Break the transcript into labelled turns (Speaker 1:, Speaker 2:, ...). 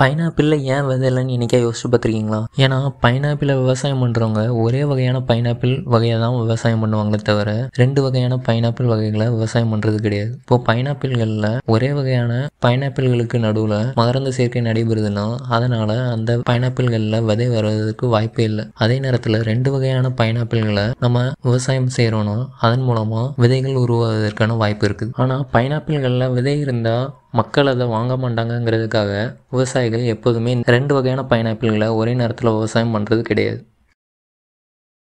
Speaker 1: பைனாப்பிளில் ஏன் விதையிலன்னு இன்றைக்கா யோசிச்சு பார்த்துருக்கீங்களா
Speaker 2: ஏன்னா பைனாப்பிளை விவசாயம் பண்ணுறவங்க ஒரே வகையான பைனாப்பிள் வகையை தான் விவசாயம் பண்ணுவாங்களே தவிர ரெண்டு வகையான பைனாப்பிள் வகைகளை விவசாயம் பண்ணுறது கிடையாது இப்போ பைனாப்பிள்களில் ஒரே வகையான பைனாப்பிள்களுக்கு நடுவில் மகரந்த சேர்க்கை நடைபெறுதுன்னா அதனால் அந்த பைனாப்பிள்களில் விதை வர்றதுக்கு வாய்ப்பே இல்லை அதே நேரத்தில் ரெண்டு வகையான பைனாப்பிள்களை நம்ம விவசாயம் செய்கிறோன்னா அதன் மூலமாக விதைகள் உருவாவதற்கான வாய்ப்பு இருக்குது ஆனால் பைனாப்பிள்களில் விதை இருந்தால் மக்கள் அதை வாங்க மாட்டாங்கங்கிறதுக்காக விவசாயிகள் எப்போதுமே ரெண்டு வகையான பைனாப்பிள்களை ஒரே நேரத்தில் விவசாயம் பண்ணுறது கிடையாது